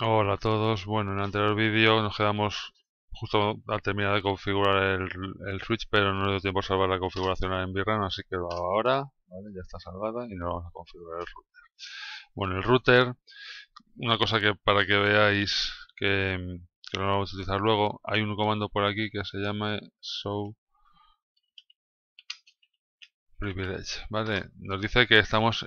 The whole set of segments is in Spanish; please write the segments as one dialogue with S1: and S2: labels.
S1: Hola a todos, bueno en el anterior vídeo nos quedamos justo al terminar de configurar el, switch pero no dio tiempo a salvar la configuración en VRAM así que lo hago ahora, ya está salvada y nos vamos a configurar el router bueno el router, una cosa que para que veáis que, lo vamos a utilizar luego hay un comando por aquí que se llama show Privilege, ¿vale? Nos dice que estamos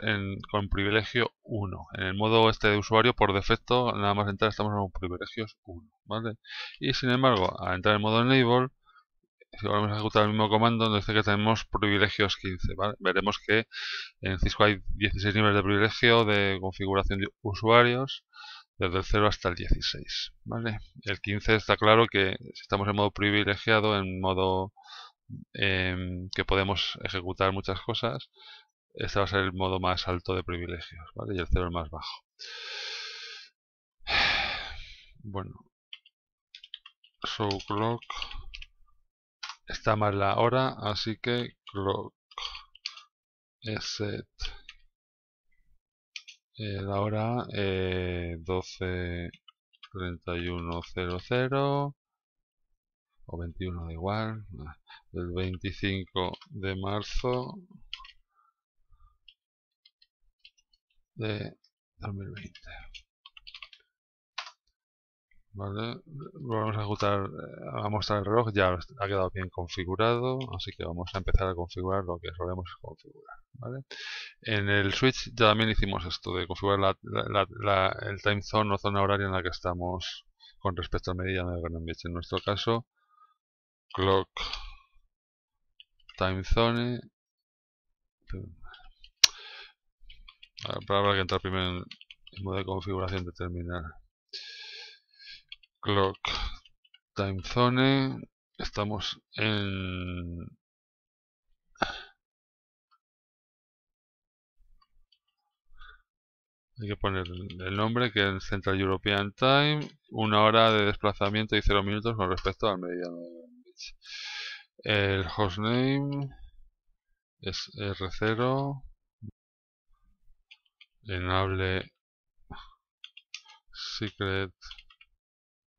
S1: con privilegio 1. En el modo este de usuario, por defecto, nada más entrar estamos en privilegios 1, ¿vale? Y sin embargo, al entrar en modo Enable, si vamos a ejecutar el mismo comando, nos dice que tenemos privilegios 15. ¿vale? Veremos que en Cisco hay 16 niveles de privilegio de configuración de usuarios, desde el 0 hasta el 16. ¿vale? El 15 está claro que si estamos en modo privilegiado, en modo Em, que podemos ejecutar muchas cosas, este va a ser el modo más alto de privilegios, ¿vale? Y el cero el más bajo. Bueno, so clock está mal la hora, así que clock set eh, la hora eh, 12.31.00 21 de igual, el 25 de marzo de 2020. Vale, vamos a ajustar eh, a mostrar el reloj, ya ha quedado bien configurado, así que vamos a empezar a configurar lo que solemos configurar. ¿vale? En el switch ya también hicimos esto de configurar la, el time zone o zona horaria en la que estamos con respecto a medida de Greenwich. En nuestro caso, clock time zone habrá que entrar primero en modo de configuración de terminal clock time zone estamos en Hay que poner el nombre que es Central European Time, una hora de desplazamiento y cero minutos con respecto al mediano el hostname es R0. Enable secret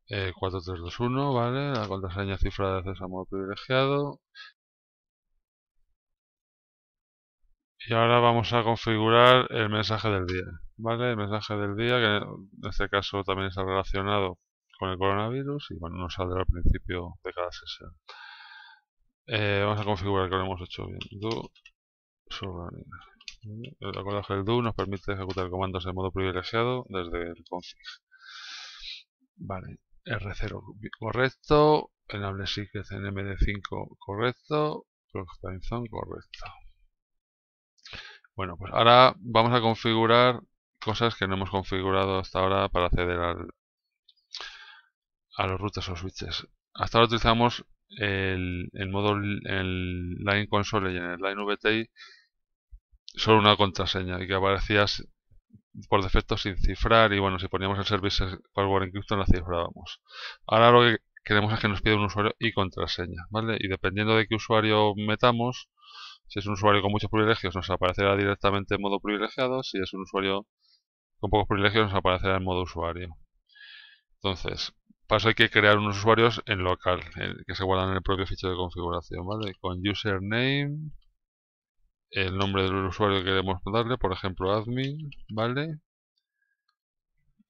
S1: 4321, eh, ¿vale? La contraseña cifra de acceso a modo privilegiado. Y ahora vamos a configurar el mensaje del día, ¿vale? El mensaje del día, que en este caso también está relacionado con el coronavirus y bueno, nos saldrá al principio de cada sesión. Eh, vamos a configurar que lo hemos hecho bien. Do eh, El que del do nos permite ejecutar comandos de modo privilegiado desde el config. Vale, R0 correcto, enable sigue 5 correcto, ProxPython correcto. Bueno, pues ahora vamos a configurar cosas que no hemos configurado hasta ahora para acceder al, a los routers o switches. Hasta ahora utilizamos el, el modo el Line Console y en el Line VTI solo una contraseña y que aparecía por defecto sin cifrar y bueno, si poníamos el servicio Password Encryption la cifrábamos. Ahora lo que queremos es que nos pida un usuario y contraseña, ¿vale? Y dependiendo de qué usuario metamos, si es un usuario con muchos privilegios nos aparecerá directamente en modo privilegiado, si es un usuario con pocos privilegios nos aparecerá en modo usuario. Entonces, para eso hay que crear unos usuarios en local, que se guardan en el propio fichero de configuración, ¿vale? Con username, el nombre del usuario que queremos darle, por ejemplo admin, ¿vale?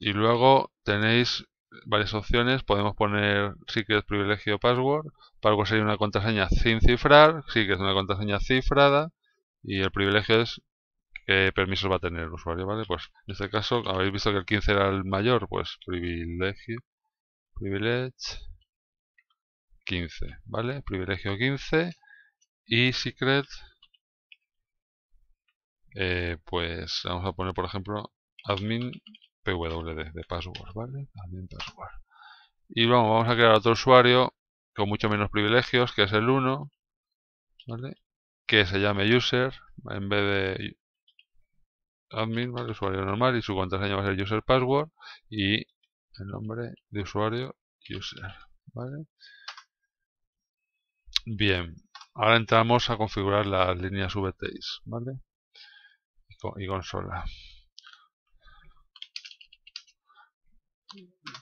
S1: Y luego tenéis varias opciones, podemos poner secret privilegio password, para conseguir una contraseña sin cifrar, sí que es una contraseña cifrada, y el privilegio es qué permisos va a tener el usuario, ¿vale? Pues en este caso, habéis visto que el 15 era el mayor, pues privilegio, privilege 15, ¿vale? Privilegio 15 y secret, eh, pues vamos a poner por ejemplo admin pwd de password, ¿vale? Admin password. Y vamos, vamos a crear otro usuario con mucho menos privilegios, que es el 1, ¿vale? Que se llame user en vez de admin, ¿vale? usuario normal y su contraseña va a ser user password y el nombre de usuario user. ¿vale? Bien, ahora entramos a configurar las líneas VTIs ¿vale? y, consola.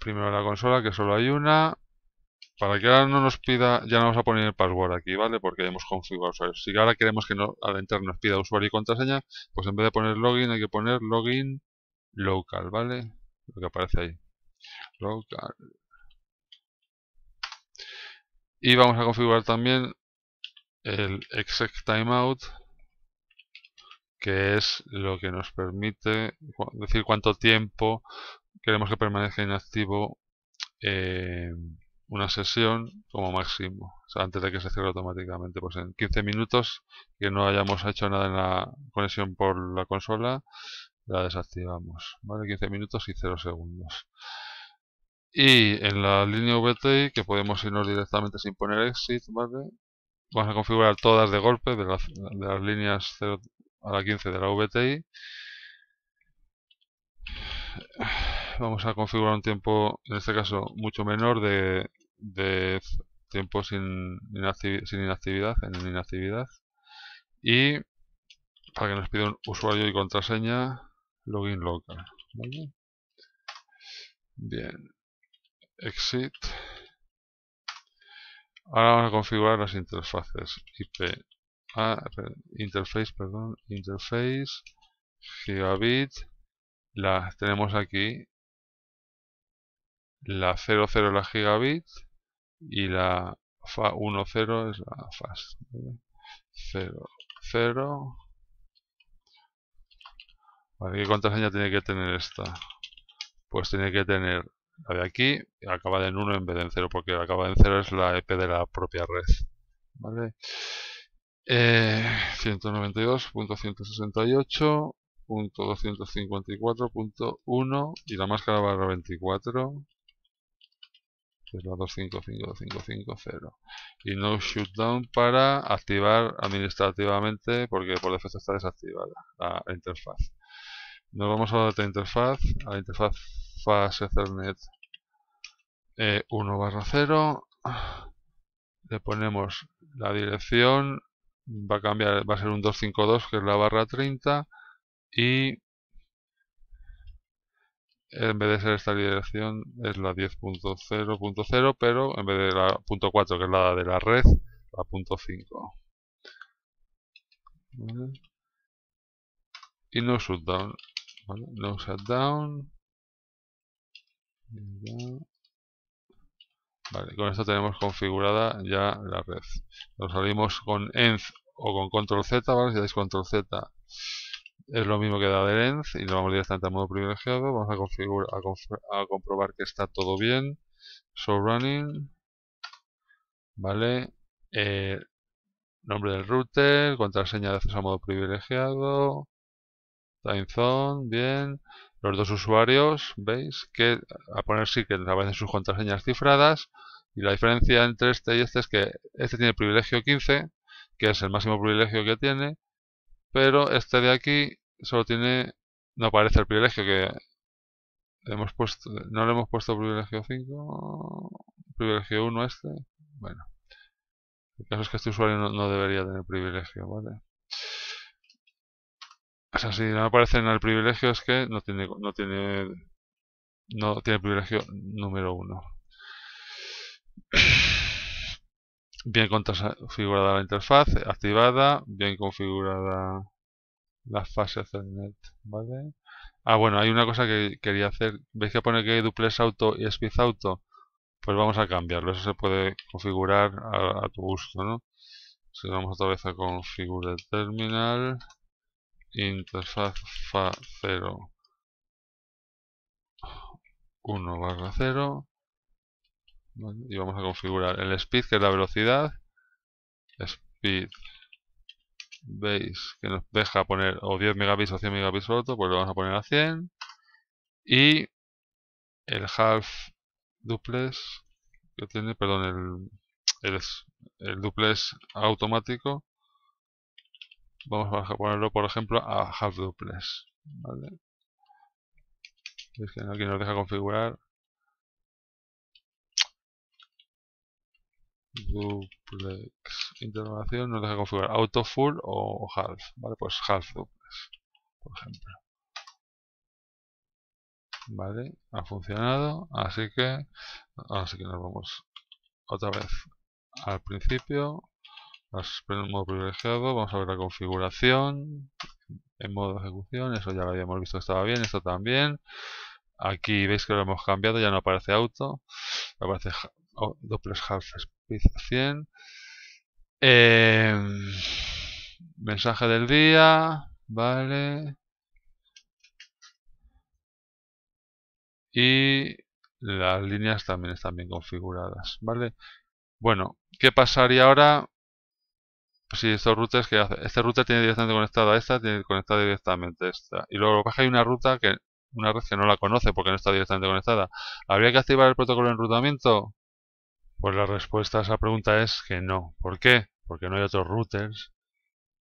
S1: Primero la consola, que solo hay una. Para que ahora no nos pida, ya no vamos a poner el password aquí, ¿vale? Porque ya hemos configurado Si ahora queremos que no, al entrar nos pida usuario y contraseña, pues en vez de poner login hay que poner login local, ¿vale? Lo que aparece ahí y vamos a configurar también el exec timeout que es lo que nos permite decir cuánto tiempo queremos que permanezca inactivo eh, una sesión como máximo antes de que se cierre automáticamente pues en 15 minutos que no hayamos hecho nada en la conexión por la consola la desactivamos ¿vale? 15 minutos y 0 segundos y en la línea VTI, que podemos irnos directamente sin poner exit, ¿vale? Vamos a configurar todas de golpe, de, las líneas 0 a la 15 de la VTI. Vamos a configurar un tiempo, en este caso, mucho menor de, tiempo sin, inactividad, en inactividad. Y para que nos pida un usuario y contraseña, login local. Bien exit. Ahora vamos a configurar las interfaces. IP, interface, perdón, interface, gigabit. La, tenemos aquí la 00 la gigabit y la fa 10 es la fast. 00. ¿vale? qué contraseña tiene que tener esta? Pues tiene que tener la de aquí acaba en 1 en vez de en 0 porque acaba en 0 es la EP de la propia red ¿vale? 192.168.254.1 eh, y la máscara barra 24 que es la 255.255.0 y no shutdown para activar administrativamente porque por defecto está desactivada la interfaz nos vamos a la otra interfaz a la interfaz Fase ethernet 1 e barra 0 le ponemos la dirección va a cambiar va a ser un 252 que es la barra 30 y en vez de ser esta dirección es la 10.0.0 pero en vez de la .4 que es la de la red la .5 y no shutdown no shutdown con esto tenemos configurada ya la red. Nos salimos con env o con control z, ¿vale? Si dais control z es lo mismo que da del env y lo vamos directamente a modo privilegiado. Vamos a, configurar, a, comprobar que está todo bien. So running. Vale. Eh, nombre del router, contraseña de acceso a modo privilegiado. Time zone, bien los dos usuarios, veis, que a poner sí que aparecen sus contraseñas cifradas y la diferencia entre este y este es que este tiene el privilegio 15, que es el máximo privilegio que tiene, pero este de aquí solo tiene, no aparece el privilegio que hemos puesto, no le hemos puesto privilegio 5, privilegio 1 este, bueno. El caso es que este usuario no, no debería tener privilegio, ¿vale? si no aparecen el privilegio es que no tiene, no tiene, no tiene privilegio número uno. Bien configurada la interfaz, activada, bien configurada la fase Ethernet, ¿vale? Ah, bueno, hay una cosa que quería hacer. ¿Veis que pone que hay duplex auto y speed auto? Pues vamos a cambiarlo. Eso se puede configurar a, tu gusto, ¿no? Si vamos otra vez a configurar el terminal interfaz fa 0 1 barra 0 y vamos a configurar el speed que es la velocidad speed veis que nos deja poner o 10 megabits o 100 megabits o otro pues lo vamos a poner a 100 y el half duplex que tiene perdón el, el, el duplex automático vamos a ponerlo por ejemplo a half duplex ¿vale? es que aquí nos deja configurar duplex interrogación nos deja configurar auto full o half vale pues half duplex por ejemplo vale ha funcionado así que así que nos vamos otra vez al principio privilegiado, vamos a ver la configuración, en modo de ejecución, eso ya lo habíamos visto estaba bien, esto también. Aquí veis que lo hemos cambiado, ya no aparece auto, aparece doble Half Speed 100. Em, mensaje del día, vale. Y las líneas también están bien configuradas, ¿vale? Bueno, ¿qué pasaría ahora si sí, estos routers que hace. Esta ruta tiene directamente conectado a esta, tiene conectada directamente a esta. Y luego lo que pasa que hay una ruta que una red que no la conoce porque no está directamente conectada. ¿Habría que activar el protocolo de enrutamiento? Pues la respuesta a esa pregunta es que no. ¿Por qué? Porque no hay otros routers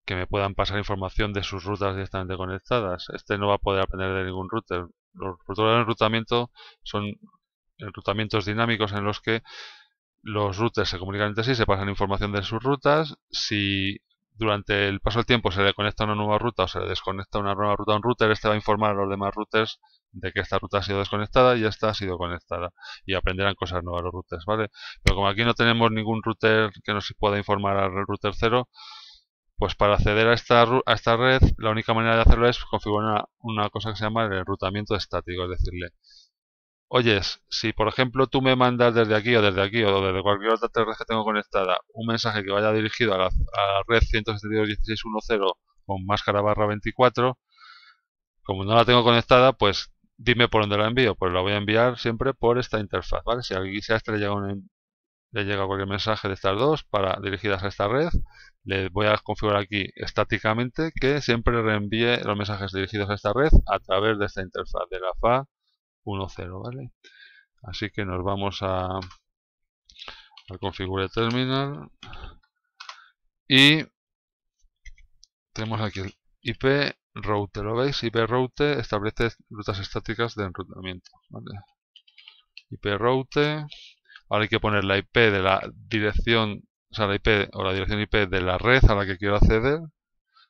S1: que me puedan pasar información de sus rutas directamente conectadas. Este no va a poder aprender de ningún router. Los protocolos de enrutamiento son enrutamientos dinámicos en los que los routers se comunican entre sí, se pasan información de sus rutas. Si durante el paso del tiempo se le conecta una nueva ruta o se le desconecta una nueva ruta a un router, este va a informar a los demás routers de que esta ruta ha sido desconectada y esta ha sido conectada. Y aprenderán cosas nuevas los routers, ¿vale? Pero como aquí no tenemos ningún router que nos pueda informar al router 0, pues para acceder a esta, a esta red, la única manera de hacerlo es configurar una, una cosa que se llama el enrutamiento estático, es decirle, oyes, si por ejemplo tú me mandas desde aquí o desde aquí o desde cualquier otra red que tengo conectada un mensaje que vaya dirigido a la, red 172.16.1.0 con máscara barra 24, como no la tengo conectada, pues dime por dónde la envío. Pues la voy a enviar siempre por esta interfaz, Si aquí se le llega, le llega cualquier mensaje de estas dos para dirigidas a esta red, le voy a configurar aquí estáticamente que siempre reenvíe los mensajes dirigidos a esta red a través de esta interfaz de la FA 1.0, ¿vale? Así que nos vamos a, a configurar terminal y tenemos aquí el IP router, ¿lo veis? IP route establece rutas estáticas de enrutamiento, ¿vale? IP route. ahora hay que poner la IP de la dirección, o sea, la IP o la dirección IP de la red a la que quiero acceder.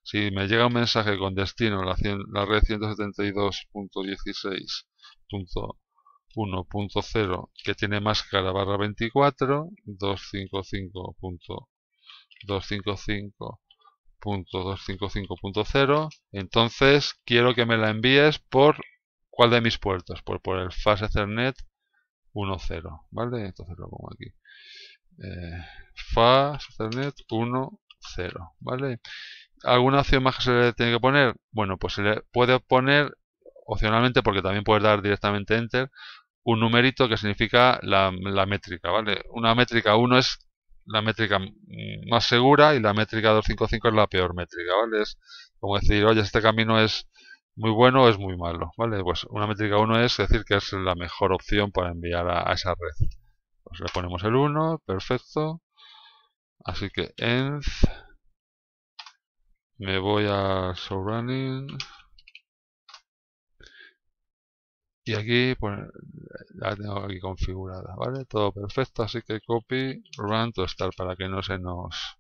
S1: Si me llega un mensaje con destino la, la red 172.16 1.0 que tiene máscara barra 24, 255.255.255.0, entonces quiero que me la envíes por cuál de mis puertos, por, pues por el Fast Ethernet 1.0, ¿vale? Entonces lo pongo aquí. Eh, Fast Ethernet 1.0, ¿vale? ¿Alguna opción más que se le tiene que poner? Bueno, pues se le puede poner opcionalmente, porque también puedes dar directamente enter, un numerito que significa la, métrica, ¿vale? Una métrica 1 es la métrica más segura y la métrica 255 es la peor métrica, ¿vale? Es como decir, oye, este camino es muy bueno o es muy malo, ¿vale? Pues una métrica 1 es decir que es la mejor opción para enviar a, esa red. Pues le ponemos el 1, perfecto. Así que env, me voy a running y aquí pues, la tengo aquí configurada vale todo perfecto así que copy run to start para que no se nos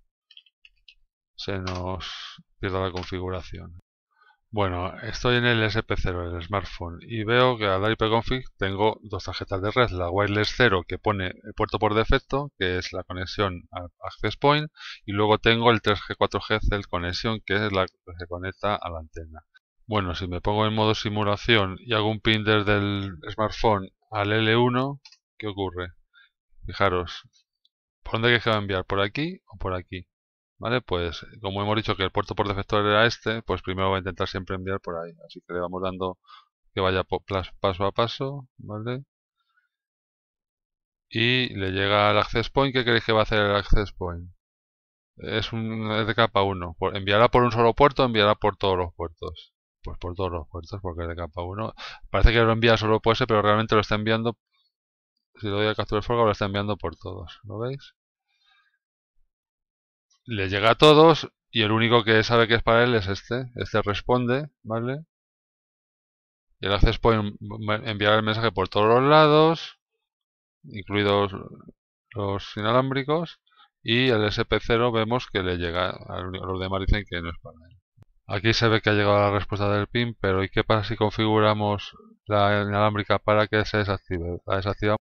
S1: se nos pierda la configuración bueno estoy en el sp0 el smartphone y veo que al config tengo dos tarjetas de red la wireless 0 que pone el puerto por defecto que es la conexión al access point y luego tengo el 3g 4g cell conexión que es la que se conecta a la antena bueno, si me pongo en modo simulación y hago un pin desde el smartphone al L1, ¿qué ocurre? Fijaros, ¿por dónde que va a enviar? ¿Por aquí o por aquí? ¿Vale? Pues como hemos dicho que el puerto por defecto era este, pues primero va a intentar siempre enviar por ahí. Así que le vamos dando que vaya paso a paso, ¿vale? Y le llega al access point. ¿Qué creéis que va a hacer el access point? Es, un, de capa 1. Enviará por un solo puerto, enviará por todos los puertos pues por todos los puertos, porque es de capa 1. Parece que lo envía solo por ese, pero realmente lo está enviando. Si lo doy a capturar fuego, lo está enviando por todos. ¿Lo veis? Le llega a todos y el único que sabe que es para él es este. Este responde, ¿vale? Y el haces puede enviar el mensaje por todos los lados, incluidos los inalámbricos. Y el SP0 vemos que le llega, los demás dicen que no es para él. Aquí se ve que ha llegado la respuesta del pin, pero ¿y qué pasa si configuramos la inalámbrica para que se desactive? La desactivamos